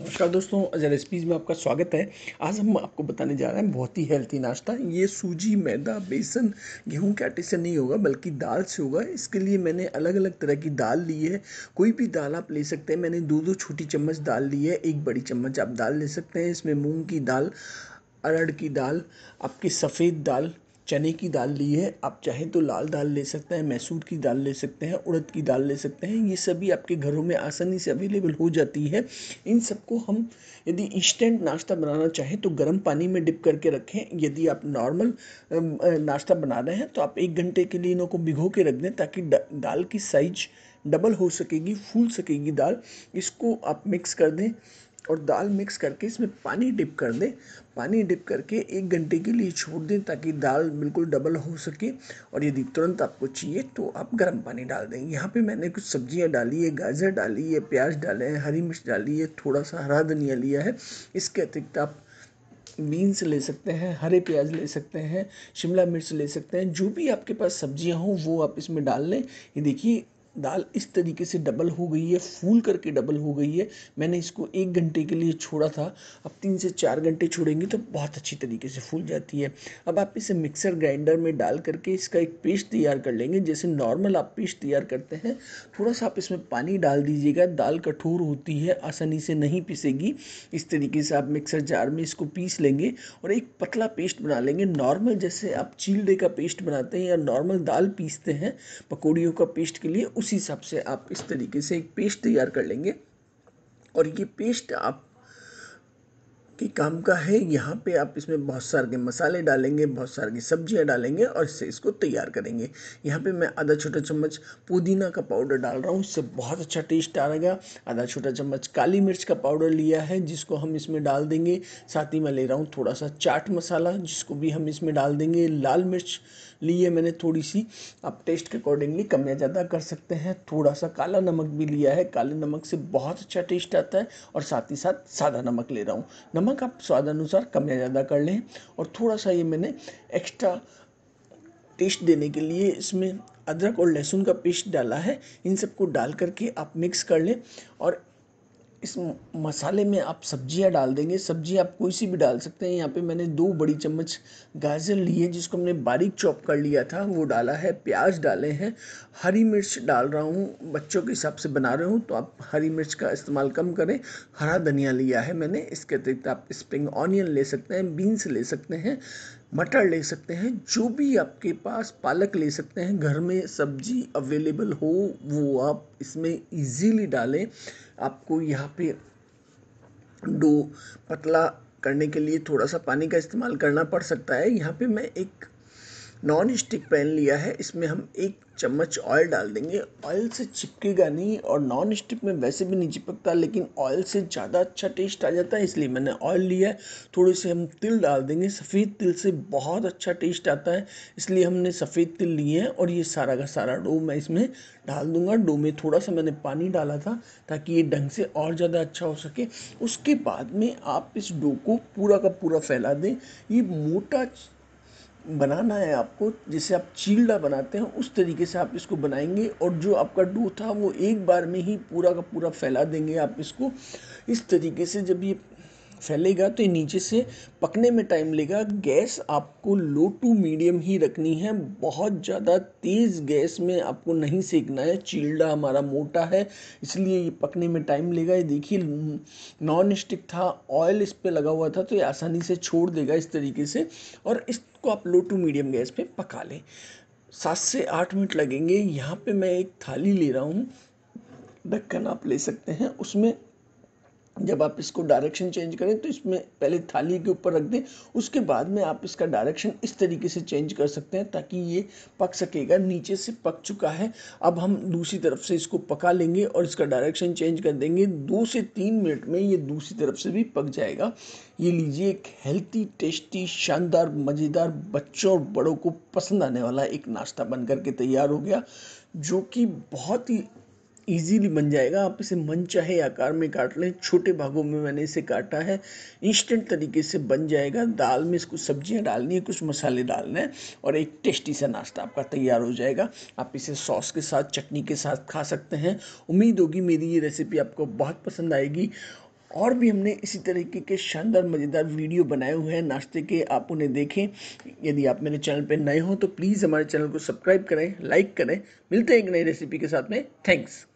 नमस्कार दोस्तों अजय रेसिपीज़ में आपका स्वागत है आज हम आपको बताने जा रहे हैं बहुत ही हेल्थी नाश्ता ये सूजी मैदा बेसन गेहूं के आटे से नहीं होगा बल्कि दाल से होगा इसके लिए मैंने अलग अलग तरह की दाल ली है कोई भी दाल आप ले सकते हैं मैंने दो दो छोटी चम्मच दाल ली है एक बड़ी चम्मच आप दाल ले सकते हैं इसमें मूँग की दाल अरड़ की दाल आपकी सफ़ेद दाल चने की दाल ली है आप चाहें तो लाल दाल ले सकते हैं मैसूर की दाल ले सकते हैं उड़द की दाल ले सकते हैं ये सभी आपके घरों में आसानी से अवेलेबल हो जाती है इन सबको हम यदि इंस्टेंट नाश्ता बनाना चाहें तो गर्म पानी में डिप करके रखें यदि आप नॉर्मल नाश्ता बना रहे हैं तो आप एक घंटे के लिए इनको भिगो के रख दें ताकि दाल की साइज डबल हो सकेगी फूल सकेगी दाल इसको आप मिक्स कर दें और दाल मिक्स करके इसमें पानी डिप कर दें पानी डिप करके एक घंटे के लिए छोड़ दें ताकि दाल बिल्कुल डबल हो सके और यदि तुरंत आपको चाहिए तो आप गर्म पानी डाल दें यहाँ पे मैंने कुछ सब्जियाँ डाली है गाजर डाली है प्याज डाले हैं हरी मिर्च डाली है थोड़ा सा हरा धनिया लिया है इसके अतिरिक्त आप बीन्स ले सकते हैं हरे प्याज ले सकते हैं शिमला मिर्च ले सकते हैं जो भी आपके पास सब्जियां हों वो आप इसमें डाल लें ये देखिए दाल इस तरीके से डबल हो गई है फूल करके डबल हो गई है मैंने इसको एक घंटे के लिए छोड़ा था अब तीन से चार घंटे छोड़ेंगे तो बहुत अच्छी तरीके से फूल जाती है अब आप इसे मिक्सर ग्राइंडर में डाल करके इसका एक पेस्ट तैयार कर लेंगे जैसे नॉर्मल आप पेस्ट तैयार करते हैं थोड़ा सा आप इसमें पानी डाल दीजिएगा दाल कठोर होती है आसानी से नहीं पिसेगी इस तरीके से आप मिक्सर जार में इसको पीस लेंगे और एक पतला पेस्ट बना लेंगे नॉर्मल जैसे आप चील का पेस्ट बनाते हैं या नॉर्मल दाल पीसते हैं पकौड़ियों का पेस्ट के लिए उस उसी हिसाब से आप इस तरीके से एक पेस्ट तैयार कर लेंगे और ये पेस्ट आप के काम का है यहाँ पे आप इसमें बहुत सारे मसाले डालेंगे बहुत सारी की सब्जियाँ डालेंगे और इससे इसको तैयार करेंगे यहाँ पे मैं आधा छोटा चम्मच पुदीना का पाउडर डाल रहा हूँ इससे बहुत अच्छा टेस्ट आएगा आधा छोटा चम्मच काली मिर्च का पाउडर लिया है जिसको हम इसमें डाल देंगे साथ ही मैं ले रहा हूँ थोड़ा सा चाट मसाला जिसको भी हम इसमें डाल देंगे लाल मिर्च ली है मैंने थोड़ी सी आप टेस्ट के अकॉर्डिंगली कम या ज़्यादा कर सकते हैं थोड़ा सा काला नमक भी लिया है काले नमक से बहुत अच्छा टेस्ट आता है और साथ ही साथ सादा नमक ले रहा हूँ नमक नमक आप स्वाद अनुसार कम या ज़्यादा कर लें और थोड़ा सा ये मैंने एक्स्ट्रा टेस्ट देने के लिए इसमें अदरक और लहसुन का पेस्ट डाला है इन सबको डाल करके आप मिक्स कर लें और इस मसाले में आप सब्जियां डाल देंगे सब्जी आप कोई सी भी डाल सकते हैं यहाँ पे मैंने दो बड़ी चम्मच गाजर ली है जिसको हमने बारीक चॉप कर लिया था वो डाला है प्याज डाले हैं हरी मिर्च डाल रहा हूँ बच्चों के हिसाब से बना रहे हूँ तो आप हरी मिर्च का इस्तेमाल कम करें हरा धनिया लिया है मैंने इसके अतिरिक्त आप स्प्रिंग ऑनियन ले सकते हैं बीन्स ले सकते हैं मटर ले सकते हैं जो भी आपके पास पालक ले सकते हैं घर में सब्जी अवेलेबल हो वो आप इसमें इजीली डालें आपको यहाँ पे डो पतला करने के लिए थोड़ा सा पानी का इस्तेमाल करना पड़ सकता है यहाँ पे मैं एक नॉन स्टिक पैन लिया है इसमें हम एक चम्मच ऑयल डाल देंगे ऑयल से चिपकेगा नहीं और नॉन स्टिक में वैसे भी नहीं चिपकता लेकिन ऑयल से ज़्यादा अच्छा टेस्ट आ जाता है इसलिए मैंने ऑयल लिया है थोड़े से हम तिल डाल देंगे सफ़ेद तिल से बहुत अच्छा टेस्ट आता है इसलिए हमने सफ़ेद तिल लिए हैं और ये सारा का सारा डो मैं इसमें डाल दूंगा डो में थोड़ा सा मैंने पानी डाला था ताकि ये ढंग से और ज़्यादा अच्छा हो सके उसके बाद में आप इस डो को पूरा का पूरा फैला दें ये मोटा बनाना है आपको जैसे आप चीलडा बनाते हैं उस तरीके से आप इसको बनाएंगे और जो आपका डो था वो एक बार में ही पूरा का पूरा फैला देंगे आप इसको इस तरीके से जब ये फैलेगा तो ये नीचे से पकने में टाइम लेगा गैस आपको लो टू मीडियम ही रखनी है बहुत ज़्यादा तेज़ गैस में आपको नहीं सेकना है चिल्डा हमारा मोटा है इसलिए ये पकने में टाइम लेगा ये देखिए नॉन स्टिक था ऑयल इस पर लगा हुआ था तो ये आसानी से छोड़ देगा इस तरीके से और इसको आप लो टू मीडियम गैस पर पका लें सात से आठ मिनट लगेंगे यहाँ पर मैं एक थाली ले रहा हूँ ढक्कन आप ले सकते हैं उसमें जब आप इसको डायरेक्शन चेंज करें तो इसमें पहले थाली के ऊपर रख दें उसके बाद में आप इसका डायरेक्शन इस तरीके से चेंज कर सकते हैं ताकि ये पक सकेगा नीचे से पक चुका है अब हम दूसरी तरफ से इसको पका लेंगे और इसका डायरेक्शन चेंज कर देंगे दो से तीन मिनट में ये दूसरी तरफ से भी पक जाएगा ये लीजिए एक हेल्थी टेस्टी शानदार मज़ेदार बच्चों और बड़ों को पसंद आने वाला एक नाश्ता बन करके तैयार हो गया जो कि बहुत ही इजीली बन जाएगा आप इसे मन चाहे आकार में काट लें छोटे भागों में मैंने इसे काटा है इंस्टेंट तरीके से बन जाएगा दाल में इसको सब्जियां डालनी है कुछ मसाले डालने हैं और एक टेस्टी सा नाश्ता आपका तैयार हो जाएगा आप इसे सॉस के साथ चटनी के साथ खा सकते हैं उम्मीद होगी मेरी ये रेसिपी आपको बहुत पसंद आएगी और भी हमने इसी तरीके के शानदार मज़ेदार वीडियो बनाए हुए हैं नाश्ते के आप उन्हें देखें यदि आप मेरे चैनल पर नए हों तो प्लीज़ हमारे चैनल को सब्सक्राइब करें लाइक करें मिलते हैं एक नई रेसिपी के साथ में थैंक्स